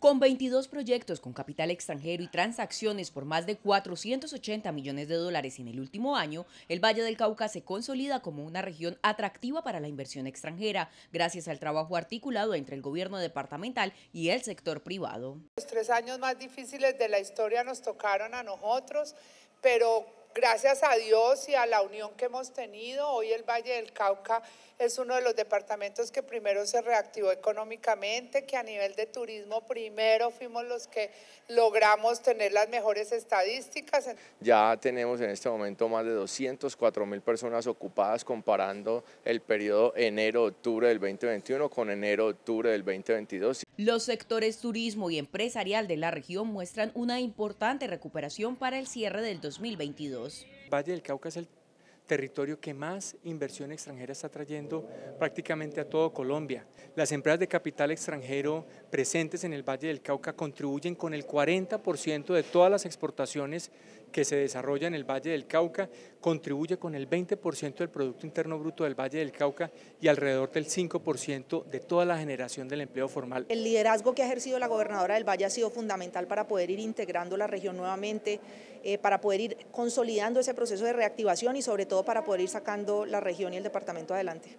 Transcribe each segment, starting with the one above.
Con 22 proyectos con capital extranjero y transacciones por más de 480 millones de dólares en el último año, el Valle del Cauca se consolida como una región atractiva para la inversión extranjera, gracias al trabajo articulado entre el gobierno departamental y el sector privado. Los tres años más difíciles de la historia nos tocaron a nosotros, pero Gracias a Dios y a la unión que hemos tenido, hoy el Valle del Cauca es uno de los departamentos que primero se reactivó económicamente, que a nivel de turismo primero fuimos los que logramos tener las mejores estadísticas. Ya tenemos en este momento más de 204 mil personas ocupadas comparando el periodo enero-octubre del 2021 con enero-octubre del 2022. Los sectores turismo y empresarial de la región muestran una importante recuperación para el cierre del 2022. Valle del Cauca el territorio que más inversión extranjera está trayendo prácticamente a todo Colombia. Las empresas de capital extranjero presentes en el Valle del Cauca contribuyen con el 40% de todas las exportaciones que se desarrollan en el Valle del Cauca, contribuye con el 20% del Producto Interno Bruto del Valle del Cauca y alrededor del 5% de toda la generación del empleo formal. El liderazgo que ha ejercido la gobernadora del Valle ha sido fundamental para poder ir integrando la región nuevamente, eh, para poder ir consolidando ese proceso de reactivación y sobre todo para poder ir sacando la región y el departamento adelante.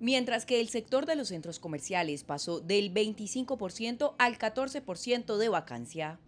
Mientras que el sector de los centros comerciales pasó del 25% al 14% de vacancia.